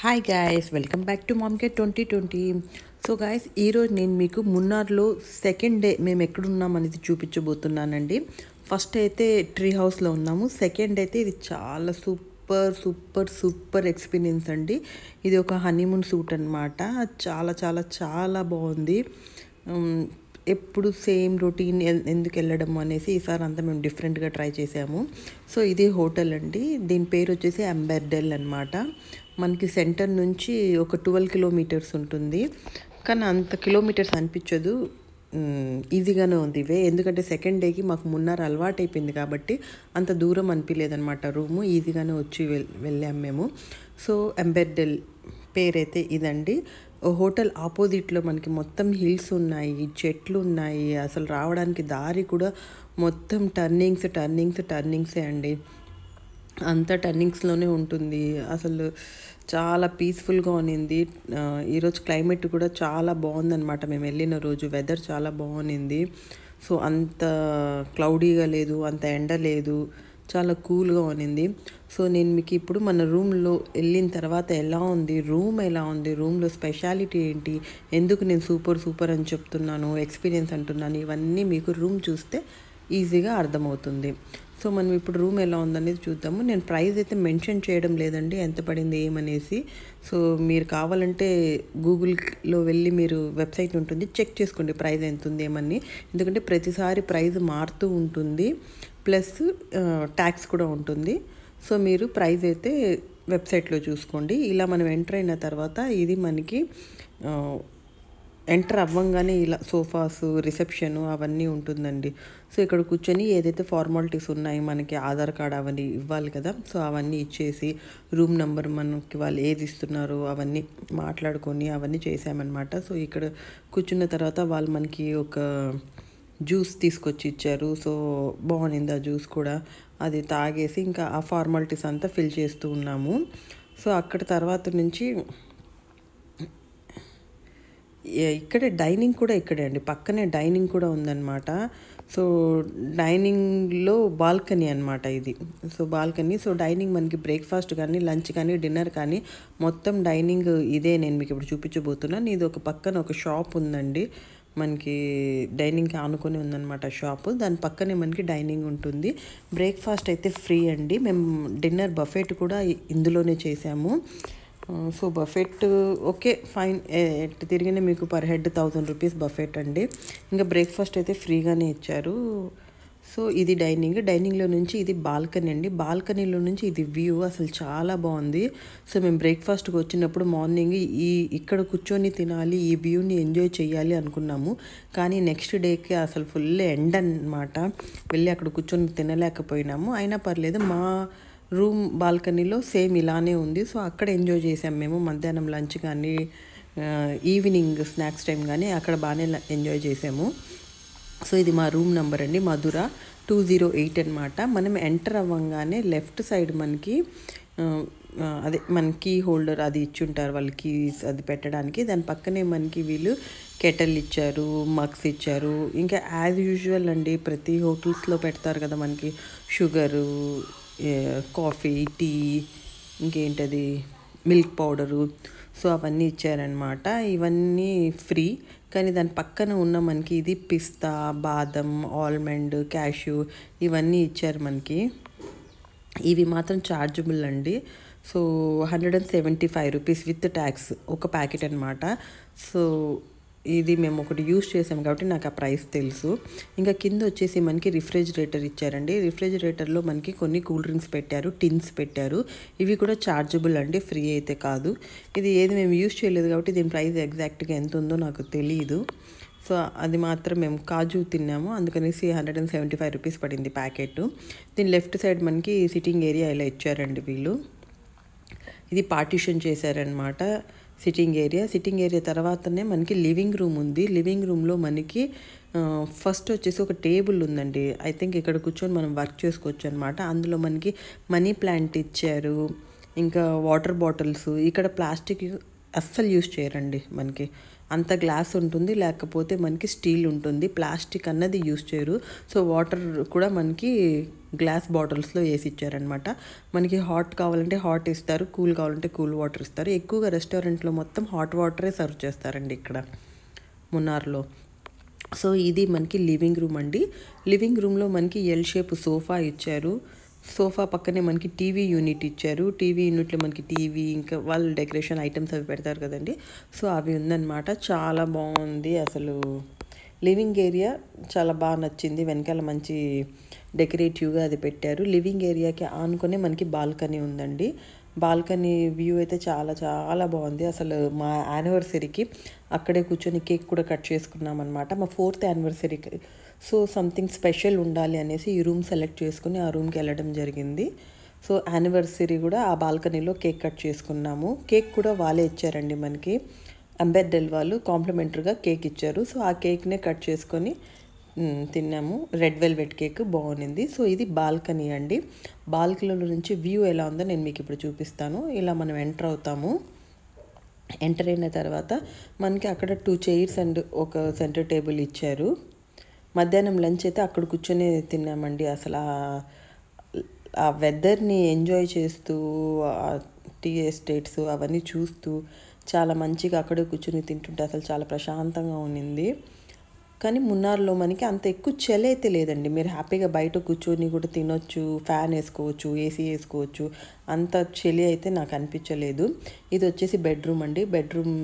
hi guys welcome back to మామ్కే twenty twenty so guys ఈరోజు నేను మీకు మున్నార్లో సెకండ్ డే మేము ఎక్కడున్నామనేది చూపించబోతున్నానండి ఫస్ట్ అయితే ట్రీ హౌస్లో ఉన్నాము సెకండ్ అయితే ఇది చాలా సూపర్ సూపర్ సూపర్ ఎక్స్పీరియన్స్ అండి ఇది ఒక హనీమూన్ సూట్ అనమాట చాలా చాలా చాలా బాగుంది um, ఎప్పుడు సేమ్ రొటీన్ ఎందుకు వెళ్ళడం అనేసి ఈసారి అంతా మేము డిఫరెంట్గా ట్రై చేసాము సో ఇది హోటల్ అండి దీని పేరు వచ్చేసి అంబర్డెల్ అనమాట మనకి సెంటర్ నుంచి ఒక ట్వెల్వ్ కిలోమీటర్స్ ఉంటుంది కానీ అంత కిలోమీటర్స్ అనిపించదు ఈజీగానే ఉంది ఇవే ఎందుకంటే సెకండ్ డేకి మాకు మున్నర అలవాటు అయిపోయింది కాబట్టి అంత దూరం అనిపించలేదన్నమాట రూము ఈజీగానే వచ్చి వెళ్ళాము మేము సో అంబెర్డెల్ పేరైతే ఇదండి హోటల్ ఆపోజిట్లో మనకి మొత్తం హిల్స్ ఉన్నాయి చెట్లు ఉన్నాయి అసలు రావడానికి దారి కూడా మొత్తం టర్నింగ్స్ టర్నింగ్స్ టర్నింగ్సే అండి అంత టర్నింగ్స్లోనే ఉంటుంది అసలు చాలా పీస్ఫుల్గా ఉన్నింది ఈరోజు క్లైమేట్ కూడా చాలా బాగుందనమాట మేము వెళ్ళిన రోజు వెదర్ చాలా బాగుంది సో అంత క్లౌడీగా లేదు అంత ఎండ లేదు చాలా కూల్గా ఉన్నింది సో నేను మీకు ఇప్పుడు మన రూమ్లో వెళ్ళిన తర్వాత ఎలా ఉంది రూమ్ ఎలా ఉంది రూమ్లో స్పెషాలిటీ ఏంటి ఎందుకు నేను సూపర్ సూపర్ అని చెప్తున్నాను ఎక్స్పీరియన్స్ అంటున్నాను ఇవన్నీ మీకు రూమ్ చూస్తే ఈజీగా అర్థమవుతుంది సో మనం ఇప్పుడు రూమ్ ఎలా ఉందనేది చూద్దాము నేను ప్రైస్ అయితే మెన్షన్ చేయడం లేదండి ఎంత పడింది ఏమనేసి సో మీరు కావాలంటే గూగుల్లో వెళ్ళి మీరు వెబ్సైట్ ఉంటుంది చెక్ చేసుకోండి ప్రైస్ ఎంత ఉంది ఏమని ఎందుకంటే ప్రతిసారి ప్రైస్ మారుతూ ఉంటుంది ప్లస్ ట్యాక్స్ కూడా ఉంటుంది సో మీరు ప్రైజ్ అయితే వెబ్సైట్లో చూసుకోండి ఇలా మనం ఎంటర్ అయిన తర్వాత ఇది మనకి ఎంటర్ అవ్వంగానే ఇలా సోఫాస్ రిసెప్షన్ అవన్నీ ఉంటుందండి సో ఇక్కడ కూర్చొని ఏదైతే ఫార్మాలిటీస్ ఉన్నాయి మనకి ఆధార్ కార్డ్ అవన్నీ ఇవ్వాలి కదా సో అవన్నీ ఇచ్చేసి రూమ్ నెంబర్ మనకి వాళ్ళు ఏది ఇస్తున్నారో అవన్నీ మాట్లాడుకొని అవన్నీ చేసామన్నమాట సో ఇక్కడ కూర్చున్న తర్వాత వాళ్ళు మనకి ఒక జ్యూస్ తీసుకొచ్చి ఇచ్చారు సో బాగుంది ఆ జ్యూస్ కూడా అది తాగేసి ఇంకా ఆ ఫార్మాలిటీస్ అంతా ఫిల్ చేస్తూ ఉన్నాము సో అక్కడ తర్వాత నుంచి ఇక్కడే డైనింగ్ కూడా ఇక్కడే అండి పక్కనే డైనింగ్ కూడా ఉందన్నమాట సో డైనింగ్లో బాల్కనీ అనమాట ఇది సో బాల్కనీ సో డైనింగ్ మనకి బ్రేక్ఫాస్ట్ కానీ లంచ్ కానీ డిన్నర్ కానీ మొత్తం డైనింగ్ ఇదే నేను మీకు ఇప్పుడు చూపించబోతున్నాను ఇది ఒక పక్కన ఒక షాప్ ఉందండి మనకి డైనింగ్కి ఆనుకొని ఉందన్నమాట షాపు దాని పక్కనే మనకి డైనింగ్ ఉంటుంది బ్రేక్ఫాస్ట్ అయితే ఫ్రీ అండి మేము డిన్నర్ బఫెట్ కూడా ఇందులోనే చేసాము సో బఫెట్ ఓకే ఫైన్ ఎట్ తిరిగినా మీకు per head thousand rupees buffet అండి ఇంకా బ్రేక్ఫాస్ట్ అయితే ఫ్రీగానే ఇచ్చారు సో ఇది డైనింగ్ డైనింగ్లో నుంచి ఇది బాల్కనీ అండి బాల్కనీలో నుంచి ఇది వ్యూ అసలు చాలా బాగుంది సో మేము బ్రేక్ఫాస్ట్కి వచ్చినప్పుడు మార్నింగ్ ఈ ఇక్కడ కూర్చొని తినాలి ఈ వ్యూని ఎంజాయ్ చేయాలి అనుకున్నాము కానీ నెక్స్ట్ డేకి అసలు ఫుల్ ఎండ్ అనమాట వెళ్ళి అక్కడ కూర్చొని తినలేకపోయినాము అయినా పర్లేదు మా రూమ్ బాల్కనీలో సేమ్ ఇలానే ఉంది సో అక్కడ ఎంజాయ్ చేసాం మేము మధ్యాహ్నం లంచ్ కానీ ఈవినింగ్ స్నాక్స్ టైం కానీ అక్కడ బాగానే ఎంజాయ్ చేసాము సో ఇది మా రూమ్ నెంబర్ అండి మధుర టూ జీరో ఎయిట్ అనమాట మనం ఎంటర్ అవ్వంగానే లెఫ్ట్ సైడ్ మనకి అదే మన కీ హోల్డర్ అది ఇచ్చుంటారు ఉంటారు కీస్ అది పెట్టడానికి దాని పక్కనే మనకి వీళ్ళు కెటల్ ఇచ్చారు మగ్స్ ఇచ్చారు ఇంకా యాజ్ యూజువల్ అండి ప్రతి హోటల్స్లో పెడతారు కదా మనకి షుగరు కాఫీ టీ ఇంకేంటది మిల్క్ పౌడరు సో అవన్నీ ఇచ్చారనమాట ఇవన్నీ ఫ్రీ కానీ దాని పక్కన ఉన్న మనకి ఇది పిస్తా బాదం ఆల్మండ్ క్యాష్యూ ఇవన్నీ ఇచ్చారు మనకి ఇవి మాత్రం ఛార్జబుల్ అండి so hundred and seventy five rupees with tax ఒక ప్యాకెట్ అనమాట సో ఇది మేము ఒకటి యూస్ చేసాం కాబట్టి నాకు ఆ ప్రైస్ తెలుసు ఇంకా కింద వచ్చేసి మనకి రిఫ్రిజిరేటర్ ఇచ్చారండి రిఫ్రిజిరేటర్లో మనకి కొన్ని కూల్ డ్రింక్స్ పెట్టారు టిన్స్ పెట్టారు ఇవి కూడా ఛార్జబుల్ అండి ఫ్రీ అయితే కాదు ఇది ఏది మేము యూస్ చేయలేదు కాబట్టి దీని ప్రైస్ ఎగ్జాక్ట్గా ఎంత ఉందో నాకు తెలియదు సో అది మాత్రం మేము కాజు తిన్నాము అందుకనేసి hundred and seventy five rupees పడింది ప్యాకెట్ దీని లెఫ్ట్ సైడ్ మనకి సిట్టింగ్ ఏరియా ఇలా ఇచ్చారండి వీళ్ళు ఇది పార్టిషన్ చేశారనమాట సిట్టింగ్ ఏరియా సిట్టింగ్ ఏరియా తర్వాతనే మనకి లివింగ్ రూమ్ ఉంది లివింగ్ రూమ్లో మనకి ఫస్ట్ వచ్చేసి ఒక టేబుల్ ఉందండి ఐ థింక్ ఇక్కడ కూర్చొని మనం వర్క్ చేసుకోవచ్చు అనమాట అందులో మనకి మనీ ప్లాంట్ ఇచ్చారు ఇంకా వాటర్ బాటిల్స్ ఇక్కడ ప్లాస్టిక్ అస్సలు యూజ్ చేయరండి మనకి అంత గ్లాస్ ఉంటుంది లేకపోతే మనకి స్టీల్ ఉంటుంది ప్లాస్టిక్ అన్నది యూస్ చేయరు సో వాటర్ కూడా మనకి గ్లాస్ బాటిల్స్లో వేసి ఇచ్చారనమాట మనకి హాట్ కావాలంటే హాట్ ఇస్తారు కూల్ కావాలంటే కూల్ వాటర్ ఇస్తారు ఎక్కువగా రెస్టారెంట్లో మొత్తం హాట్ వాటరే సర్వ్ చేస్తారండి ఇక్కడ మున్నార్లో సో ఇది మనకి లివింగ్ రూమ్ అండి లివింగ్ రూమ్లో మనకి ఎల్ షేప్ సోఫా ఇచ్చారు సోఫా పక్కనే మనకి టీవీ యూనిట్ ఇచ్చారు టీవీ యూనిట్లో మనకి టీవీ ఇంకా వాళ్ళు డెకరేషన్ ఐటమ్స్ అవి పెడతారు కదండి సో అవి ఉందన్నమాట చాలా బాగుంది అసలు లివింగ్ ఏరియా చాలా బాగా నచ్చింది వెనకాల మంచి డెకరేటివ్గా అది పెట్టారు లివింగ్ ఏరియాకి ఆనుకునే మనకి బాల్కనీ ఉందండి బాల్కనీ వ్యూ అయితే చాలా చాలా బాగుంది అసలు మా యానివర్సరీకి అక్కడే కూర్చొని కేక్ కూడా కట్ చేసుకున్నాం అనమాట మా ఫోర్త్ యానివర్సరీకి సో సంథింగ్ స్పెషల్ ఉండాలి అనేసి ఈ రూమ్ సెలెక్ట్ చేసుకుని ఆ రూమ్కి వెళ్ళడం జరిగింది సో యానివర్సరీ కూడా ఆ బాల్కనీలో కేక్ కట్ చేసుకున్నాము కేక్ కూడా వాళ్ళే ఇచ్చారండి మనకి అంబేద్కర్ వాళ్ళు కాంప్లిమెంటరీగా కేక్ ఇచ్చారు సో ఆ కేక్నే కట్ చేసుకొని తిన్నాము రెడ్ వెల్వెట్ కేక్ బాగుంది సో ఇది బాల్కనీ అండి బాల్కనీలో నుంచి వ్యూ ఎలా ఉందో నేను మీకు ఇప్పుడు చూపిస్తాను ఇలా మనం ఎంటర్ అవుతాము ఎంటర్ అయిన తర్వాత మనకి అక్కడ టూ చైర్స్ అండ్ ఒక సెంటర్ టేబుల్ ఇచ్చారు మధ్యాహ్నం లంచ్ అయితే అక్కడ కూర్చొని తిన్నామండి అసలు ఆ వెదర్ని ఎంజాయ్ చేస్తూ టీ ఎస్టేట్స్ అవన్నీ చూస్తూ చాలా మంచిగా అక్కడే కూర్చొని తింటుంటే అసలు చాలా ప్రశాంతంగా ఉన్నింది కానీ మున్నార్లో మనకి అంత ఎక్కువ చలి అయితే లేదండి మీరు హ్యాపీగా బయట కూర్చొని కూడా తినొచ్చు ఫ్యాన్ వేసుకోవచ్చు ఏసీ వేసుకోవచ్చు అంత చలి అయితే నాకు అనిపించలేదు ఇది వచ్చేసి బెడ్రూమ్ అండి బెడ్రూమ్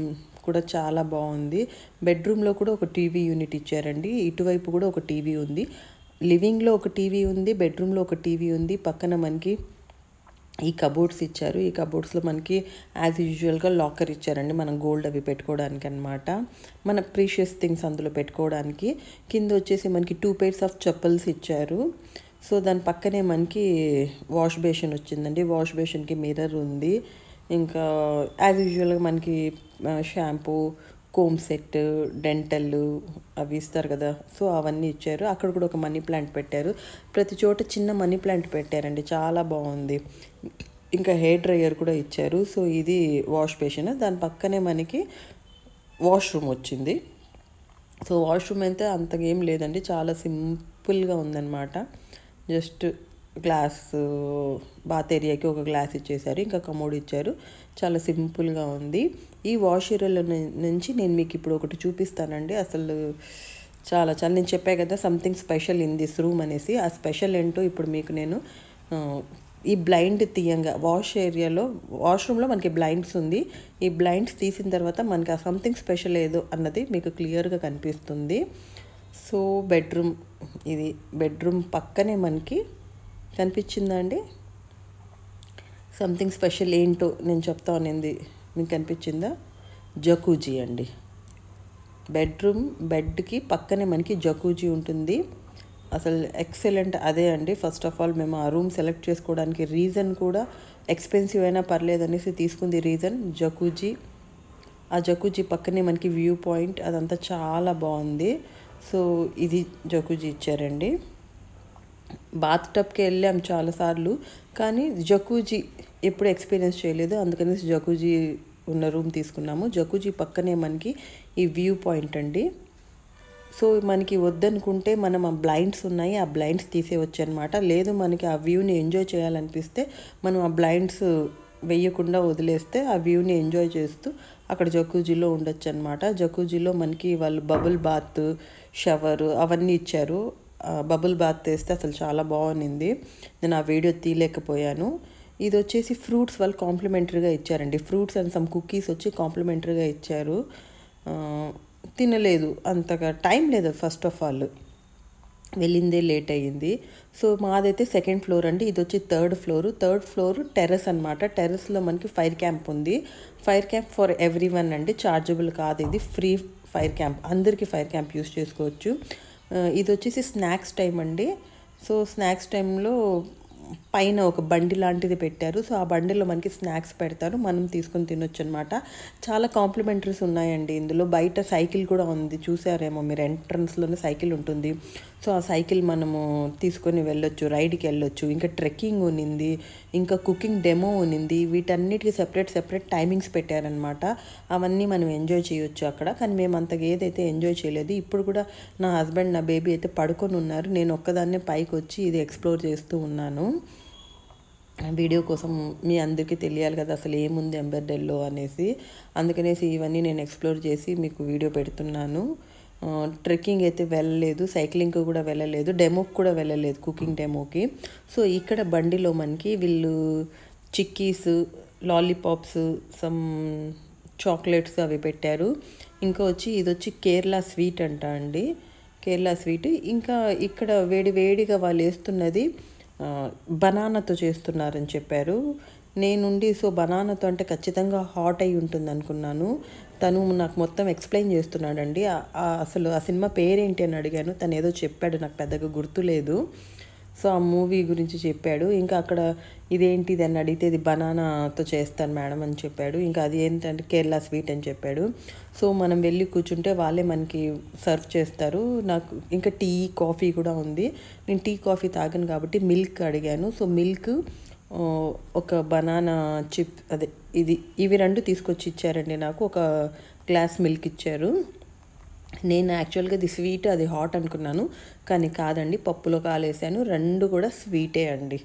కూడా చాలా బాగుంది బెడ్రూమ్లో కూడా ఒక టీవీ యూనిట్ ఇచ్చారండి ఇటువైపు కూడా ఒక టీవీ ఉంది లివింగ్లో ఒక టీవీ ఉంది బెడ్రూమ్లో ఒక టీవీ ఉంది పక్కన మనకి ఈ కబోర్డ్స్ ఇచ్చారు ఈ కబోర్డ్స్లో మనకి యాజ్ యూజువల్గా లాకర్ ఇచ్చారండి మనం గోల్డ్ అవి పెట్టుకోవడానికి అనమాట మన ప్రీషియస్ థింగ్స్ అందులో పెట్టుకోవడానికి కింద వచ్చేసి మనకి టూ పేర్స్ ఆఫ్ చెప్పుల్స్ ఇచ్చారు సో దాని పక్కనే మనకి వాష్ బేషన్ వచ్చిందండి వాష్ బేషన్కి మిర్రర్ ఉంది ఇంకా యాజ్ యూజువల్గా మనకి షాంపూ కోమ్ సెట్ డెంటల్ అవి ఇస్తారు కదా సో అవన్నీ ఇచ్చారు అక్కడ కూడా ఒక మనీ ప్లాంట్ పెట్టారు ప్రతి చోట చిన్న మనీ ప్లాంట్ పెట్టారండి చాలా బాగుంది ఇంకా హెయిర్ డ్రయర్ కూడా ఇచ్చారు సో ఇది వాష్ బేషన్ దాని పక్కనే మనకి వాష్రూమ్ వచ్చింది సో వాష్రూమ్ అయితే అంతగేం లేదండి చాలా సింపుల్గా ఉందన్నమాట జస్ట్ గ్లాసు బాత్ ఏరియాకి ఒక గ్లాస్ ఇచ్చేసారు ఇంకా కమోడ్ ఇచ్చారు చాలా సింపుల్గా ఉంది ఈ వాషిరల్ నుంచి నేను మీకు ఇప్పుడు ఒకటి చూపిస్తానండి అసలు చాలా చాలా నేను చెప్పా కదా something special in this room అనేసి ఆ స్పెషల్ ఏంటో ఇప్పుడు మీకు నేను ఈ బ్లైండ్ తీయంగా వాష్ ఏరియాలో వాష్రూమ్లో మనకి బ్లైండ్స్ ఉంది ఈ బ్లైండ్స్ తీసిన తర్వాత మనకి ఆ సంథింగ్ స్పెషల్ ఏదో అన్నది మీకు క్లియర్గా కనిపిస్తుంది సో బెడ్రూమ్ ఇది బెడ్రూమ్ పక్కనే మనకి కనిపించిందా అండి సంథింగ్ స్పెషల్ ఏంటో నేను చెప్తా ఉన్నింది మీకు కనిపించిందా జకూజీ అండి బెడ్రూమ్ బెడ్కి పక్కనే మనకి జకూజీ ఉంటుంది అసలు ఎక్సలెంట్ అదే అండి ఫస్ట్ ఆఫ్ ఆల్ మేము ఆ రూమ్ సెలెక్ట్ చేసుకోవడానికి రీజన్ కూడా ఎక్స్పెన్సివ్ అయినా పర్లేదు అనేసి తీసుకుంది రీజన్ జకూజీ ఆ జకూజీ పక్కనే మనకి వ్యూ పాయింట్ అదంతా చాలా బాగుంది సో ఇది జకూజీ ఇచ్చారండి బాత్ టబ్కి వెళ్ళాం చాలాసార్లు కానీ జకూజీ ఎప్పుడు ఎక్స్పీరియన్స్ చేయలేదు అందుకనేసి జకూజీ ఉన్న రూమ్ తీసుకున్నాము జకూజీ పక్కనే మనకి ఈ వ్యూ పాయింట్ అండి సో మనకి వద్దనుకుంటే మనం ఆ బ్లైండ్స్ ఉన్నాయి ఆ బ్లైండ్స్ తీసేవచ్చు అనమాట లేదు మనకి ఆ వ్యూని ఎంజాయ్ చేయాలనిపిస్తే మనం ఆ బ్లైండ్స్ వేయకుండా వదిలేస్తే ఆ వ్యూని ఎంజాయ్ చేస్తూ అక్కడ జకూజీలో ఉండొచ్చు అనమాట జకూజీలో మనకి వాళ్ళు బబుల్ బాత్ షవర్ అవన్నీ ఇచ్చారు బబుల్ బాత్ తెస్తే అసలు చాలా బాగుంది నేను ఆ వీడియో తీయలేకపోయాను ఇది వచ్చేసి ఫ్రూట్స్ వాళ్ళు కాంప్లిమెంటరీగా ఇచ్చారండి ఫ్రూట్స్ అండ్ సమ్ కుకీస్ వచ్చి కాంప్లిమెంటరీగా ఇచ్చారు తినలేదు అంతగా టైం లేదు ఫస్ట్ ఆఫ్ ఆల్ వెళ్ళిందే లేట్ అయ్యింది సో మాదైతే సెకండ్ ఫ్లోర్ అండి ఇది వచ్చి third floor third floor terrace అనమాట టెర్రస్లో మనకి ఫైర్ క్యాంప్ ఉంది fire camp for everyone అండి ఛార్జబుల్ కాదు ఇది ఫ్రీ ఫైర్ క్యాంప్ అందరికీ ఫైర్ క్యాంప్ యూస్ చేసుకోవచ్చు ఇది వచ్చేసి స్నాక్స్ టైం అండి సో స్నాక్స్ టైంలో పైన ఒక బండి లాంటిది పెట్టారు సో ఆ బండిలో మనకి స్నాక్స్ పెడతారు మనం తీసుకుని తినొచ్చు అనమాట చాలా కాంప్లిమెంటరీస్ ఉన్నాయండి ఇందులో బయట సైకిల్ కూడా ఉంది చూసారేమో మీరు ఎంట్రన్స్లోనే సైకిల్ ఉంటుంది సో ఆ సైకిల్ మనము తీసుకొని వెళ్ళొచ్చు రైడ్కి వెళ్ళొచ్చు ఇంకా ట్రెక్కింగ్ ఉన్నింది ఇంకా కుకింగ్ డెమో ఉన్నింది వీటన్నిటికీ సెపరేట్ సెపరేట్ టైమింగ్స్ పెట్టారనమాట అవన్నీ మనం ఎంజాయ్ చేయొచ్చు అక్కడ కానీ మేము అంతగా ఏదైతే ఎంజాయ్ చేయలేదు ఇప్పుడు కూడా నా హస్బెండ్ నా బేబీ అయితే పడుకొని ఉన్నారు నేను ఒక్కదాన్నే పైకి వచ్చి ఇది ఎక్స్ప్లోర్ చేస్తూ ఉన్నాను వీడియో కోసం మీ అందరికీ తెలియాలి కదా అసలు ఏముంది ఎంబర్డెల్లో అనేసి అందుకనేసి ఇవన్నీ నేను ఎక్స్ప్లోర్ చేసి మీకు వీడియో పెడుతున్నాను ట్రెక్కింగ్ అయితే వెళ్ళలేదు సైక్లింగ్కి కూడా వెళ్ళలేదు డెమోకి కూడా వెళ్ళలేదు కుకింగ్ డెమోకి సో ఇక్కడ బండిలో మనకి వీళ్ళు చిక్కీస్ లాలీపాప్స్ సమ్ చాక్లెట్స్ అవి పెట్టారు ఇంకా వచ్చి ఇది వచ్చి కేరళ స్వీట్ అంట అండి కేరళ స్వీట్ ఇంకా ఇక్కడ వేడి వేడిగా వాళ్ళు వేస్తున్నది బనానాతో చేస్తున్నారని చెప్పారు నేనుండి సో బనానాతో అంటే ఖచ్చితంగా హాట్ అయి ఉంటుంది అనుకున్నాను తను నాకు మొత్తం ఎక్స్ప్లెయిన్ చేస్తున్నాడండి అసలు ఆ సినిమా పేరేంటి అని అడిగాను తను ఏదో చెప్పాడు నాకు పెద్దగా గుర్తులేదు సో ఆ మూవీ గురించి చెప్పాడు ఇంకా అక్కడ ఇదేంటి దాన్ని అడిగితే ఇది బనానాతో చేస్తాను మేడం అని చెప్పాడు ఇంకా అది ఏంటంటే కేరళ స్వీట్ అని చెప్పాడు సో మనం వెళ్ళి కూర్చుంటే వాళ్ళే మనకి సర్వ్ చేస్తారు నాకు ఇంకా టీ కాఫీ కూడా ఉంది నేను టీ కాఫీ తాగాను కాబట్టి మిల్క్ అడిగాను సో మిల్క్ ఒక బనానా చిప్ అదే ఇది ఇవి రెండు తీసుకొచ్చి ఇచ్చారండి నాకు ఒక గ్లాస్ మిల్క్ ఇచ్చారు నేను యాక్చువల్గా ఇది స్వీట్ అది హాట్ అనుకున్నాను కానీ కాదండి పప్పులో కాలేసాను రెండు కూడా స్వీటే అండి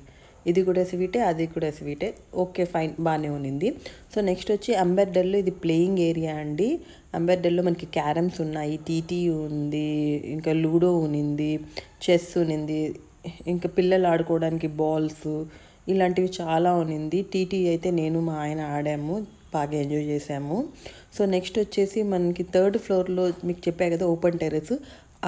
ఇది కూడా స్వీటే అది కూడా స్వీటే ఓకే ఫైన్ బాగానే ఉన్నింది సో నెక్స్ట్ వచ్చి అంబర్డల్లో ఇది ప్లేయింగ్ ఏరియా అండి అంబర్డల్లో మనకి క్యారమ్స్ ఉన్నాయి టీటీ ఉంది ఇంకా లూడో ఉనింది చెస్ ఉనింది ఇంకా పిల్లలు ఆడుకోవడానికి బాల్స్ ఇలాంటివి చాలా ఉన్నింది టీటీ అయితే నేను మా ఆయన ఆడాము బాగా ఎంజాయ్ చేసాము సో నెక్స్ట్ వచ్చేసి మనకి థర్డ్ ఫ్లోర్లో మీకు చెప్పా కదా ఓపెన్ టెరెస్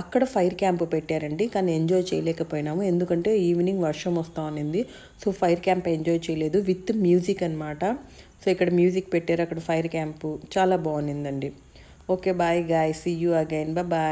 అక్కడ ఫైర్ క్యాంప్ పెట్టారండి కానీ ఎంజాయ్ చేయలేకపోయినాము ఎందుకంటే ఈవినింగ్ వర్షం వస్తా ఉన్నింది సో ఫైర్ క్యాంప్ ఎంజాయ్ చేయలేదు విత్ మ్యూజిక్ అనమాట సో ఇక్కడ మ్యూజిక్ పెట్టారు అక్కడ ఫైర్ క్యాంపు చాలా బాగుందండి okay bye guy see you again bye